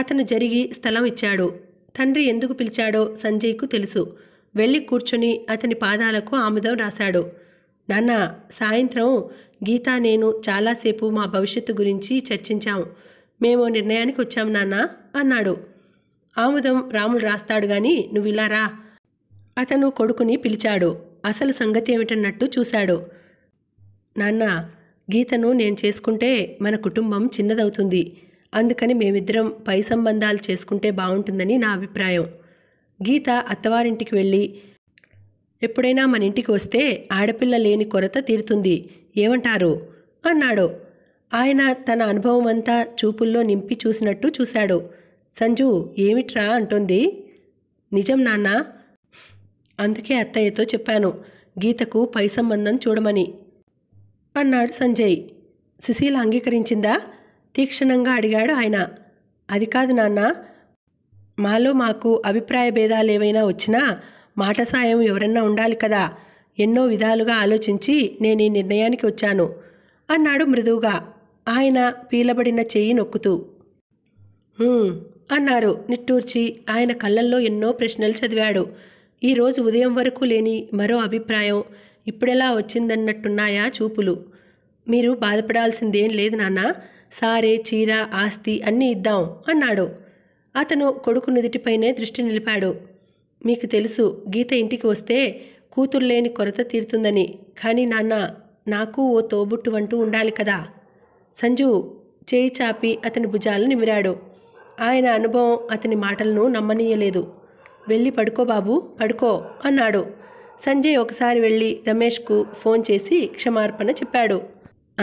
అతను జరిగి స్థలం ఇచ్చాడు తండ్రి ఎందుకు పిలిచాడో సంజయ్కు తెలుసు వెళ్ళి కూర్చొని అతని పాదాలకు ఆముదం రాశాడు నాన్న సాయంత్రం గీత నేను చాలాసేపు మా భవిష్యత్తు గురించి చర్చించాం మేము నిర్ణయానికి వచ్చాం నాన్న అన్నాడు ఆముదం రాముడు రాస్తాడు గాని నువ్విలారా అతను కొడుకుని పిలిచాడు అసలు సంగతి ఏమిటన్నట్టు చూశాడు నాన్న గీతను నేను చేసుకుంటే మన కుటుంబం చిన్నదవుతుంది అందుకని మేమిద్దరం పై సంబంధాలు చేసుకుంటే బాగుంటుందని నా అభిప్రాయం గీత అత్తవారింటికి వెళ్ళి ఎప్పుడైనా మన ఇంటికి వస్తే ఆడపిల్ల లేని కొరత తీరుతుంది ఏమంటారు అన్నాడు ఆయన తన అనుభవం అంతా చూపుల్లో నింపి చూసినట్టు చూశాడు సంజు ఏమిట్రా అంటుంది నిజం నాన్నా అందుకే అత్తయ్యతో చెప్పాను గీతకు పై సంబంధం చూడమని అన్నాడు సంజయ్ సుశీల అంగీకరించిందా తీక్షణంగా అడిగాడు ఆయన అది కాదు నాన్న మాలో మాకు అభిప్రాయ భేదాలు ఏవైనా వచ్చినా మాట సాయం ఎవరన్నా ఉండాలి కదా ఎన్నో విధాలుగా ఆలోచించి నేను ఈ నిర్ణయానికి వచ్చాను అన్నాడు మృదువుగా ఆయన పీలబడిన చెయ్యి నొక్కుతూ అన్నారు నిట్టూర్చి ఆయన కళ్ళల్లో ఎన్నో ప్రశ్నలు చదివాడు ఈరోజు ఉదయం వరకు లేని మరో అభిప్రాయం ఇప్పుడెలా వచ్చిందన్నట్టున్నాయా చూపులు మీరు బాధపడాల్సిందేం లేదు నాన్న సారే చీర ఆస్తి అన్నీ ఇద్దాం అన్నాడు అతను కొడుకు నుదుటిపైనే దృష్టి నిలిపాడు మీకు తెలుసు గీత ఇంటికి వస్తే కూతురు లేని కొరత తీరుతుందని కానీ నాన్న నాకు ఓ తోబుట్టు అంటూ ఉండాలి కదా సంజు చేయి చాపి అతని భుజాలను నిమిరాడు ఆయన అనుభవం అతని మాటలను నమ్మనీయలేదు వెళ్ళి పడుకో బాబు పడుకో అన్నాడు సంజయ్ ఒకసారి వెళ్ళి రమేష్కు ఫోన్ చేసి క్షమార్పణ చెప్పాడు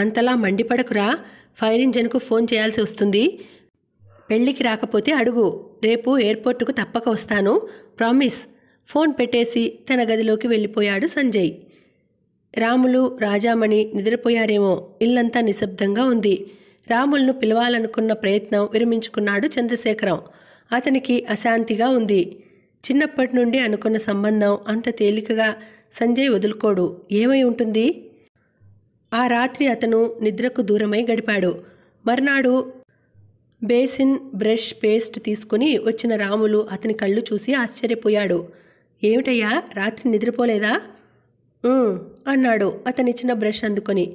అంతలా మండిపడకురా ఫైర్ ఇంజన్కు ఫోన్ చేయాల్సి వస్తుంది పెళ్ళికి రాకపోతే అడుగు రేపు ఎయిర్పోర్టుకు తప్పక వస్తాను ప్రామిస్ ఫోన్ పెట్టేసి తన గదిలోకి వెళ్ళిపోయాడు సంజయ్ రాములు రాజామణి నిద్రపోయారేమో ఇల్లంతా నిశ్శబ్దంగా ఉంది రాములను పిలవాలనుకున్న ప్రయత్నం విరమించుకున్నాడు చంద్రశేఖరం అతనికి అశాంతిగా ఉంది చిన్నప్పటి నుండి అనుకున్న సంబంధం అంత తేలికగా సంజయ్ వదులుకోడు ఏమై ఉంటుంది ఆ రాత్రి అతను నిద్రకు దూరమై గడిపాడు మర్నాడు బేసిన్ బ్రష్ పేస్ట్ తీసుకుని వచ్చిన రాములు అతని కళ్ళు చూసి ఆశ్చర్యపోయాడు ఏమిటయ్యా రాత్రి నిద్రపోలేదా అన్నాడు అతనిచ్చిన బ్రష్ అందుకొని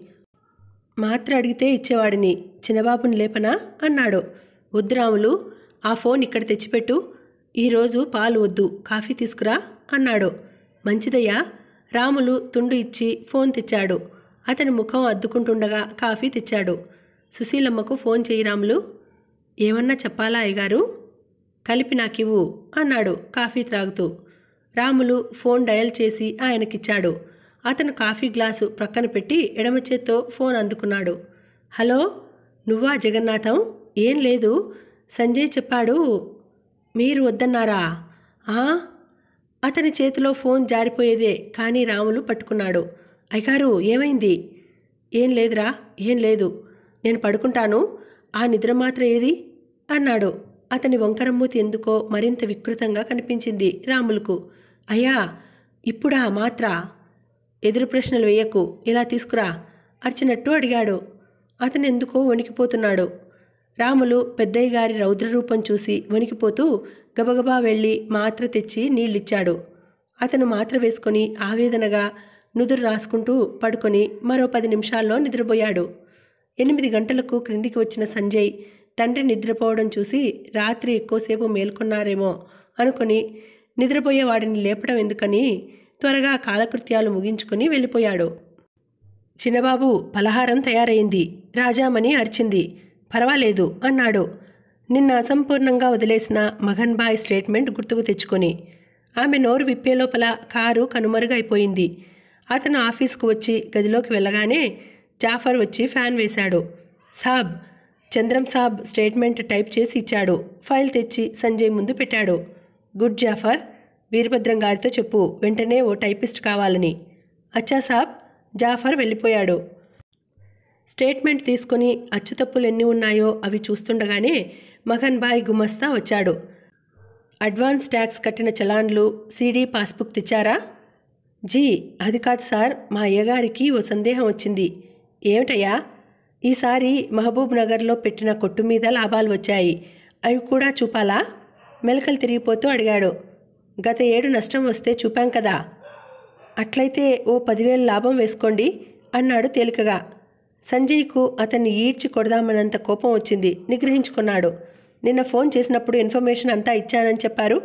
మాత్ర అడిగితే ఇచ్చేవాడిని చిన్నబాబుని లేపనా అన్నాడు రాములు ఆ ఫోన్ ఇక్కడ తెచ్చిపెట్టు ఈరోజు పాలు వద్దు కాఫీ తీసుకురా అన్నాడు మంచిదయ్యా రాములు తుండు ఇచ్చి ఫోన్ తెచ్చాడు అతని ముఖం అద్దుకుంటుండగా కాఫీ తెచ్చాడు సుశీలమ్మకు ఫోన్ చేయి రాములు ఏమన్నా చెప్పాలా అయ్యగారు కలిపి నాకివ్వు అన్నాడు కాఫీ త్రాగుతూ రాములు ఫోన్ డయల్ చేసి ఆయనకిచ్చాడు అతను కాఫీ గ్లాసు ప్రక్కన పెట్టి ఎడమ చేత్తో ఫోన్ అందుకున్నాడు హలో నువ్వా జగన్నాథం ఏం లేదు సంజయ్ చెప్పాడు మీరు వద్దన్నారా అతని చేతిలో ఫోన్ జారిపోయేదే కానీ రాములు పట్టుకున్నాడు అయ్యగారు ఏమైంది ఏం లేదురా ఏం లేదు నేను పడుకుంటాను ఆ నిద్ర మాత్ర ఏది అన్నాడు అతని వంకరమ్మూతి ఎందుకో మరింత వికృతంగా కనిపించింది రాములకు అయ్యా ఇప్పుడా మాత్ర ఎదురు ప్రశ్నలు వేయకు ఇలా తీసుకురా అర్చినట్టు అడిగాడు అతను ఎందుకో వణికిపోతున్నాడు రాములు పెద్దయ్య గారి రౌద్రరూపం చూసి వణికిపోతూ గబగబా వెళ్ళి మాత్ర తెచ్చి నీళ్ళిచ్చాడు అతను మాత్ర వేసుకొని ఆవేదనగా నుదురు రాసుకుంటూ పడుకొని మరో పది నిమిషాల్లో నిద్రపోయాడు ఎనిమిది గంటలకు క్రిందికి వచ్చిన సంజయ్ తండ్రి నిద్రపోవడం చూసి రాత్రి ఎక్కువసేపు మేల్కొన్నారేమో అనుకుని నిద్రపోయేవాడిని లేపడం ఎందుకని త్వరగా కాలకృత్యాలు ముగించుకుని వెళ్ళిపోయాడు చిన్నబాబు పలహారం తయారైంది రాజామణి అరిచింది పర్వాలేదు అన్నాడు నిన్న అసంపూర్ణంగా వదిలేసిన మగన్ బాయ్ స్టేట్మెంట్ గుర్తుకు తెచ్చుకొని ఆమె నోరు విప్పే లోపల కారు కనుమరుగైపోయింది అతను ఆఫీస్కు వచ్చి గదిలోకి వెళ్ళగానే జాఫర్ వచ్చి ఫ్యాన్ వేశాడు సాబ్ చంద్రం సాబ్ స్టేట్మెంట్ టైప్ చేసి ఇచ్చాడు ఫైల్ తెచ్చి సంజయ్ ముందు పెట్టాడు గుడ్ జాఫర్ వీరభద్రం గారితో చెప్పు వెంటనే ఓ టైపిస్ట్ కావాలని అచ్చా సాబ్ జాఫర్ వెళ్ళిపోయాడు స్టేట్మెంట్ తీసుకుని అచ్చుతప్పులు ఎన్ని ఉన్నాయో అవి చూస్తుండగానే మగన్ బాయ్ గుమస్తా వచ్చాడు అడ్వాన్స్ ట్యాక్స్ కట్టిన చలాన్లు సీడీ పాస్బుక్ తెచ్చారా జీ అది కాదు సార్ మా అయ్యగారికి ఓ సందేహం వచ్చింది ఏమిటయ్యా ఈసారి మహబూబ్ నగర్లో పెట్టిన కొట్టు మీద లాభాలు వచ్చాయి అవి కూడా చూపాలా మెలకలు తిరిగిపోతూ అడిగాడు గత ఏడు నష్టం వస్తే చూపాం కదా అట్లయితే ఓ పదివేలు లాభం వేసుకోండి అన్నాడు తేలికగా సంజయ్కు అతన్ని ఈడ్చి కొడదామన్నంత కోపం వచ్చింది నిగ్రహించుకున్నాడు నిన్న ఫోన్ చేసినప్పుడు ఇన్ఫర్మేషన్ అంతా ఇచ్చానని చెప్పారు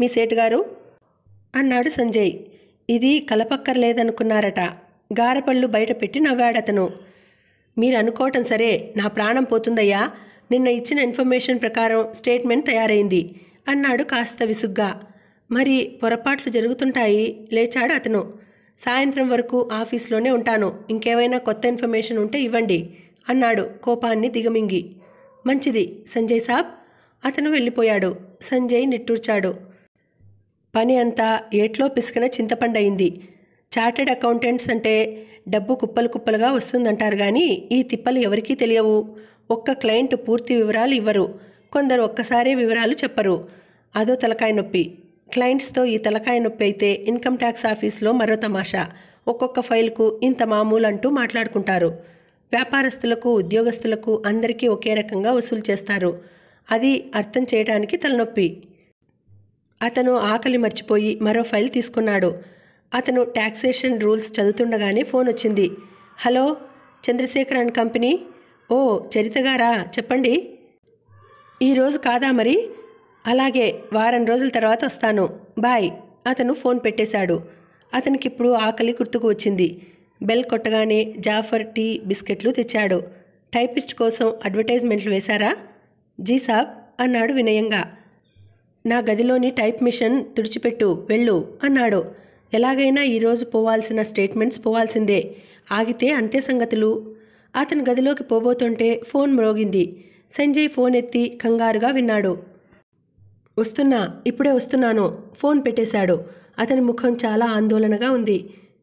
మీ సేటుగారు అన్నాడు సంజయ్ ఇది కలపక్కర్లేదనుకున్నారట గారపళ్ళు బయట పెట్టి నవ్వాడతను మీరు అనుకోవటం సరే నా ప్రాణం పోతుందయ్యా నిన్న ఇచ్చిన ఇన్ఫర్మేషన్ ప్రకారం స్టేట్మెంట్ తయారైంది అన్నాడు కాస్త విసుగ్గా మరి పొరపాట్లు జరుగుతుంటాయి లేచాడు అతను సాయంత్రం వరకు ఆఫీస్లోనే ఉంటాను ఇంకేమైనా కొత్త ఇన్ఫర్మేషన్ ఉంటే ఇవ్వండి అన్నాడు కోపాన్ని దిగమింగి మంచిది సంజయ్ సాబ్ అతను వెళ్ళిపోయాడు సంజయ్ నిట్టూర్చాడు పని అంతా ఏట్లో పిసికిన చింతపండయింది చార్టెడ్ అకౌంటెంట్స్ అంటే డబ్బు కుప్పలు కుప్పలుగా వస్తుందంటారు కానీ ఈ తిప్పలు ఎవరికీ తెలియవు ఒక్క క్లయింట్ పూర్తి వివరాలు ఇవ్వరు కొందరు ఒక్కసారే వివరాలు చెప్పరు అదో తలకాయ నొప్పి క్లయింట్స్తో ఈ తలకాయ నొప్పి అయితే ఇన్కమ్ ట్యాక్స్ ఆఫీస్లో మరో తమాషా ఒక్కొక్క ఫైల్కు ఇంత మామూలు అంటూ మాట్లాడుకుంటారు వ్యాపారస్తులకు ఉద్యోగస్తులకు అందరికీ ఒకే రకంగా వసూలు చేస్తారు అది అర్థం చేయడానికి తలనొప్పి అతను ఆకలి మర్చిపోయి మరో ఫైల్ తీసుకున్నాడు అతను ట్యాక్సేషన్ రూల్స్ చదువుతుండగానే ఫోన్ వచ్చింది హలో చంద్రశేఖర్ అండ్ కంపెనీ ఓ చరితగారా చెప్పండి ఈరోజు కాదా మరి అలాగే వారం రోజుల తర్వాత వస్తాను బాయ్ అతను ఫోన్ పెట్టేశాడు అతనికి ఇప్పుడు ఆకలి గుర్తుకు వచ్చింది బెల్ కొట్టగానే జాఫర్ టీ బిస్కెట్లు తెచ్చాడు టైపిస్ట్ కోసం అడ్వర్టైజ్మెంట్లు వేశారా జీ సాబ్ అన్నాడు వినయంగా నా గదిలోని టైప్ మిషన్ తుడిచిపెట్టు వెళ్ళు అన్నాడు ఎలాగైనా ఈరోజు పోవాల్సిన స్టేట్మెంట్స్ పోవాల్సిందే ఆగితే అంతే సంగతులు అతను గదిలోకి పోబోతుంటే ఫోన్ మ్రోగింది సంజయ్ ఫోన్ ఎత్తి కంగారుగా విన్నాడు వస్తున్నా ఇప్పుడే వస్తున్నాను ఫోన్ పెట్టేశాడు అతని ముఖం చాలా ఆందోళనగా ఉంది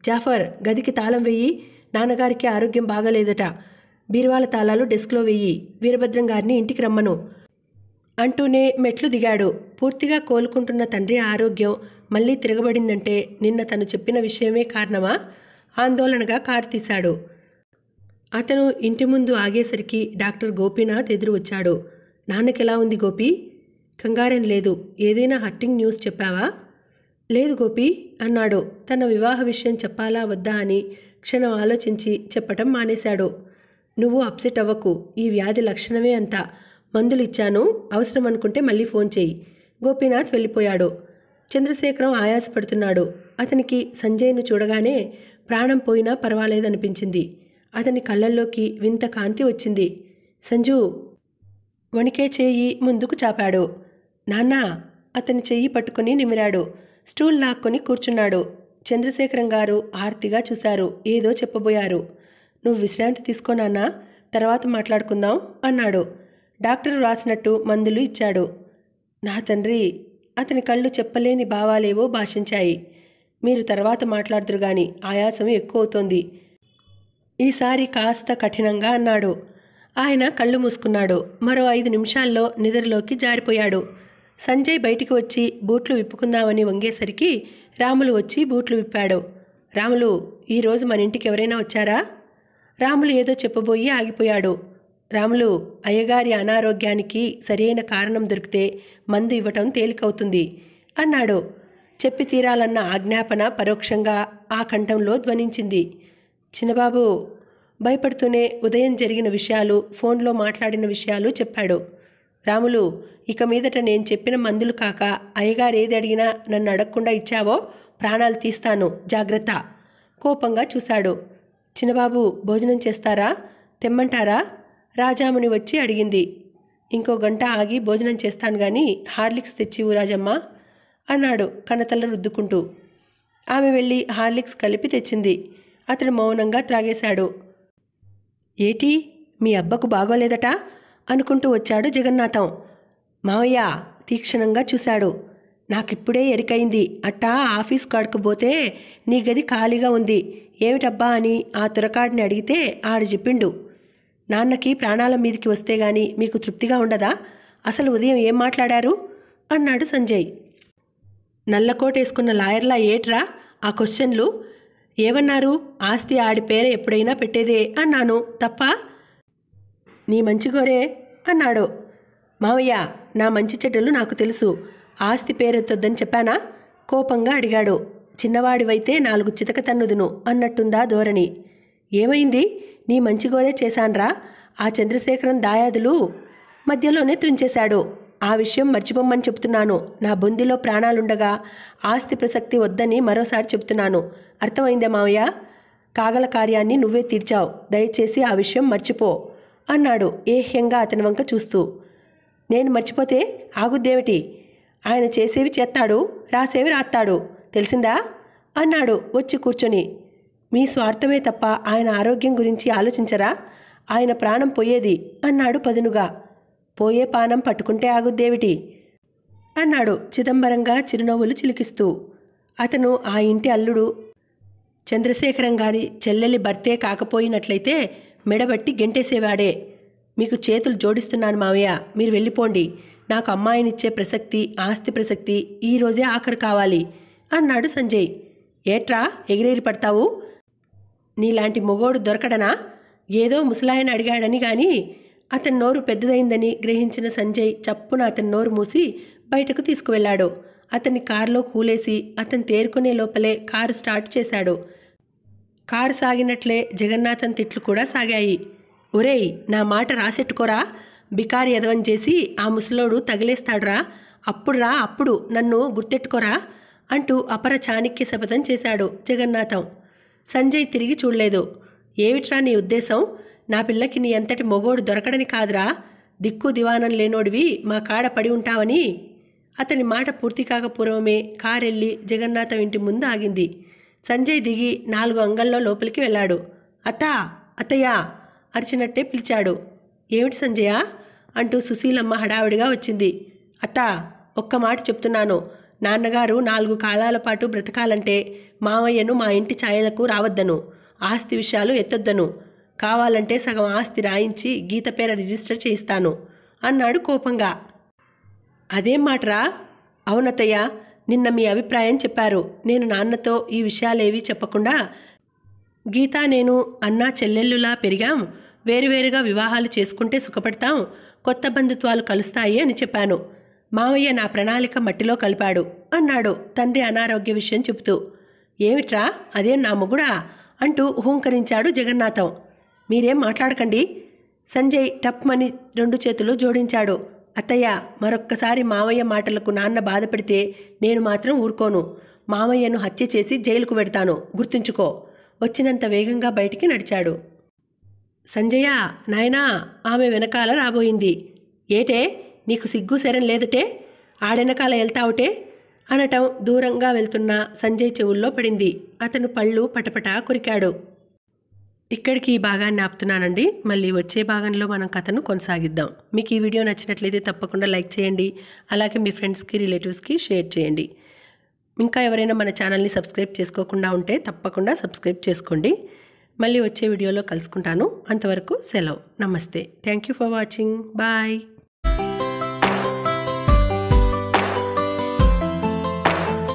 జాఫర్ గదికి తాళం వెయ్యి నాన్నగారికి ఆరోగ్యం బాగలేదట బీరువాల తాళాలు డెస్క్లో వెయ్యి వీరభద్రం గారిని ఇంటికి రమ్మను అంటూనే మెట్లు దిగాడు పూర్తిగా కోలుకుంటున్న తండ్రి ఆరోగ్యం మళ్ళీ తిరగబడిందంటే నిన్న తను చెప్పిన విషయమే కారణమా ఆందోళనగా కారు తీశాడు అతను ఇంటి ముందు ఆగేసరికి డాక్టర్ గోపీనాథ్ ఎదురు వచ్చాడు నాన్నకెలా ఉంది గోపి కంగారేం లేదు ఏదైనా హట్టింగ్ న్యూస్ చెప్పావా లేదు గోపి అన్నాడు తన వివాహ విషయం చెప్పాలా వద్దా అని క్షణం ఆలోచించి చెప్పటం మానేశాడు నువ్వు అప్సెట్ అవ్వకు ఈ వ్యాధి లక్షణమే అంత మందులు ఇచ్చాను అవసరం అనుకుంటే మళ్ళీ ఫోన్ చేయి గోపీనాథ్ వెళ్ళిపోయాడు చంద్రశేఖరం ఆయాసపడుతున్నాడు అతనికి సంజయ్ను చూడగానే ప్రాణం పోయినా పర్వాలేదనిపించింది అతని కళ్ళల్లోకి వింత కాంతి వచ్చింది సంజు వణికే చేయి ముందుకు చాపాడు నాన్నా అతని చెయ్యి పట్టుకుని నిమిరాడు స్టూల్ లాక్కొని కూర్చున్నాడు చంద్రశేఖరం గారు ఆర్తిగా చూశారు ఏదో చెప్పబోయారు నువ్వు విశ్రాంతి తీసుకో నాన్నా తర్వాత మాట్లాడుకుందాం అన్నాడు డాక్టర్ రాసినట్టు మందులు ఇచ్చాడు నా తండ్రి అతని కళ్ళు చెప్పలేని భావాలేవో భాషించాయి మీరు తర్వాత మాట్లాడుదురు గాని ఆయాసం ఎక్కువ అవుతోంది ఈసారి కాస్త కఠినంగా అన్నాడు ఆయన కళ్ళు మూసుకున్నాడు మరో ఐదు నిమిషాల్లో నిద్రలోకి జారిపోయాడు సంజయ్ బయటికి వచ్చి బూట్లు విప్పుకుందామని వంగేసరికి రాములు వచ్చి బూట్లు విప్పాడు రాములు ఈరోజు మన ఇంటికి ఎవరైనా వచ్చారా రాములు ఏదో చెప్పబోయి ఆగిపోయాడు రాములు అయ్యగారి అనారోగ్యానికి సరైన కారణం దొరికితే మందు ఇవ్వటం తేలికవుతుంది అన్నాడు చెప్పి తీరాలన్న ఆజ్ఞాపన పరోక్షంగా ఆ కంఠంలో ధ్వనించింది చిన్నబాబు భయపడుతూనే ఉదయం జరిగిన విషయాలు ఫోన్లో మాట్లాడిన విషయాలు చెప్పాడు రాములు ఇక మీదట నేను చెప్పిన మందులు కాక అయ్యగారు ఏది అడిగినా నన్ను అడగకుండా ఇచ్చావో ప్రాణాలు తీస్తాను జాగ్రత్త కోపంగా చూశాడు చిన్నబాబు భోజనం చేస్తారా తెమ్మంటారా రాజాముని వచ్చి అడిగింది ఇంకో గంట ఆగి భోజనం చేస్తాను గాని హార్లిక్స్ తెచ్చి రాజమ్మ అన్నాడు కన్నతల్ల రుద్దుకుంటూ ఆమె వెళ్ళి హార్లిక్స్ కలిపి తెచ్చింది అతడు మౌనంగా త్రాగేశాడు ఏటి మీ అబ్బకు బాగోలేదట అనుకుంటూ వచ్చాడు జగన్నాథం మావయ్య తీక్షణంగా చూశాడు నాకిప్పుడే ఎరికైంది అట్టా ఆఫీస్ కాడుకుపోతే నీ గది ఖాళీగా ఉంది ఏమిటబ్బా అని ఆ తురకాడిని అడిగితే ఆడు చెప్పిండు నాన్నకి ప్రాణాల మీదికి వస్తే గాని మీకు తృప్తిగా ఉండదా అసలు ఉదయం ఏం మాట్లాడారు అన్నాడు సంజయ్ నల్లకోటేసుకున్న లాయర్లా ఏట్రా ఆ క్వశ్చన్లు ఏమన్నారు ఆస్తి ఆడి పేర ఎప్పుడైనా పెట్టేదే అన్నాను తప్ప నీ మంచి గోరే అన్నాడు మావయ్య నా మంచి చెడ్డలు నాకు తెలుసు ఆస్తి పేరెత్తొద్దని చెప్పానా కోపంగా అడిగాడు చిన్నవాడివైతే నాలుగు చితక తన్నుదును అన్నట్టుందా ధోరణి ఏమైంది నీ మంచి గోరే చేశాన్రా ఆ చంద్రశేఖరం దాయాదులు మధ్యలోనే త్రుంచేశాడు ఆ విషయం మర్చిపోమ్మని చెప్తున్నాను నా బొందిలో ప్రాణాలుండగా ఆస్తి ప్రసక్తి వద్దని మరోసారి చెప్తున్నాను అర్థమైందే మావయ్య కాగల కార్యాన్ని నువ్వే తీర్చావు దయచేసి ఆ విషయం మర్చిపో అన్నాడు ఏహ్యంగా అతని వంక చూస్తూ నేను మర్చిపోతే ఆగుద్దేమిటి ఆయన చేసేవి చేస్తాడు రాసేవి రాస్తాడు తెలిసిందా అన్నాడు వచ్చి కూర్చొని మీ స్వార్థమే తప్ప ఆయన ఆరోగ్యం గురించి ఆలోచించరా ఆయన ప్రాణం పోయేది అన్నాడు పదునుగా పోయే పానం పట్టుకుంటే ఆగుద్దేవిటి అన్నాడు చిదంబరంగా చిరునవ్వులు చిలికిస్తూ అతను ఆ ఇంటి అల్లుడు చంద్రశేఖరం గారి చెల్లెలి భర్తే కాకపోయినట్లయితే మెడబట్టి గెంటేసేవాడే మీకు చేతులు జోడిస్తున్నాను మావయ్య మీరు వెళ్ళిపోండి నాకు అమ్మాయినిచ్చే ప్రసక్తి ఆస్తి ప్రసక్తి ఈరోజే ఆఖరు కావాలి అన్నాడు సంజయ్ ఏట్రా ఎగిరేరి పడతావు నీలాంటి మొగోడు దొరకడనా ఏదో ముసలాయన అడిగాడని కానీ అతని నోరు పెద్దదైందని గ్రహించిన సంజయ్ చప్పున అతని నోరు మూసి బయటకు తీసుకువెళ్ళాడు అతన్ని కారులో కూలేసి అతను తేరుకునే లోపలే కారు స్టార్ట్ చేశాడు కారు సాగినట్లే జగన్నాథన్ తిట్లు కూడా సాగాయి ఒరేయ్ నా మాట రాసెట్టుకోరా బికారి ఎదవని చేసి ఆ ముసలోడు తగిలేస్తాడ్రా అప్పుడురా అప్పుడు నన్ను గుర్తెట్టుకోరా అంటూ అపర చాణిక్య శపథం చేశాడు జగన్నాథం సంజయ్ తిరిగి చూడలేదు ఏమిట్రా నీ ఉద్దేశం నా పిల్లకి నీ అంతటి మొగోడు దొరకడని కాదురా దిక్కు దివానం లేనోడివి మా కాడ పడి ఉంటావని అతని మాట పూర్తి కాకపూర్వమే కారెళ్ళి జగన్నాథం ఇంటి ముందు ఆగింది సంజయ్ దిగి నాలుగు అంగల్లో లోపలికి వెళ్ళాడు అత్తా అతయ్యా అరిచినట్టే పిలిచాడు ఏమిటి సంజయ అంటూ సుశీలమ్మ హడావిడిగా వచ్చింది అత్త ఒక్క మాట చెప్తున్నాను నాన్నగారు నాలుగు కాలాల పాటు బ్రతకాలంటే మావయ్యను మా ఇంటి ఛాయలకు రావద్దను ఆస్తి విషయాలు ఎత్తొద్దను కావాలంటే సగం ఆస్తి రాయించి గీత పేర రిజిస్టర్ చేయిస్తాను అన్నాడు కోపంగా అదేం మాటరా అవునతయ్య నిన్న మీ అభిప్రాయం చెప్పారు నేను నాన్నతో ఈ విషయాలేవీ చెప్పకుండా గీత నేను అన్నా చెల్లెళ్ళులా పెరిగాం వేరువేరుగా వివాహాలు చేసుకుంటే సుఖపడతాం కొత్త బంధుత్వాలు కలుస్తాయి అని చెప్పాను మావయ్య నా ప్రణాళిక మట్టిలో కలిపాడు అన్నాడు తండ్రి అనారోగ్య విషయం చెబుతూ ఏమిట్రా అదేం నా మొగుడా అంటూ హూంకరించాడు జగన్నాథం మీరేం మాట్లాడకండి సంజయ్ టప్మని రెండు చేతులు జోడించాడు అత్తయ్య మరొక్కసారి మావయ్య మాటలకు నాన్న బాధపడితే నేను మాత్రం ఊరుకోను మావయ్యను హత్య చేసి జైలుకు పెడతాను గుర్తుంచుకో వచ్చినంత వేగంగా బయటికి నడిచాడు సంజయ నాయనా ఆమె వెనకాల రాబోయింది ఏటే నీకు సిగ్గు శరం లేదుటే ఆడెనకాల వెళ్తావుటే అనటం దూరంగా వెళ్తున్న సంజయ్ చెవుల్లో పడింది అతను పళ్ళు పటపటా కొరికాడు ఇక్కడికి ఈ భాగాన్ని ఆపుతున్నానండి మళ్ళీ వచ్చే భాగంలో మనం కథను కొనసాగిద్దాం మీకు ఈ వీడియో నచ్చినట్లయితే తప్పకుండా లైక్ చేయండి అలాగే మీ ఫ్రెండ్స్కి రిలేటివ్స్కి షేర్ చేయండి ఇంకా ఎవరైనా మన ఛానల్ని సబ్స్క్రైబ్ చేసుకోకుండా ఉంటే తప్పకుండా సబ్స్క్రైబ్ చేసుకోండి మళ్ళీ వచ్చే వీడియోలో కలుసుకుంటాను అంతవరకు సెలవు నమస్తే thank you for watching bye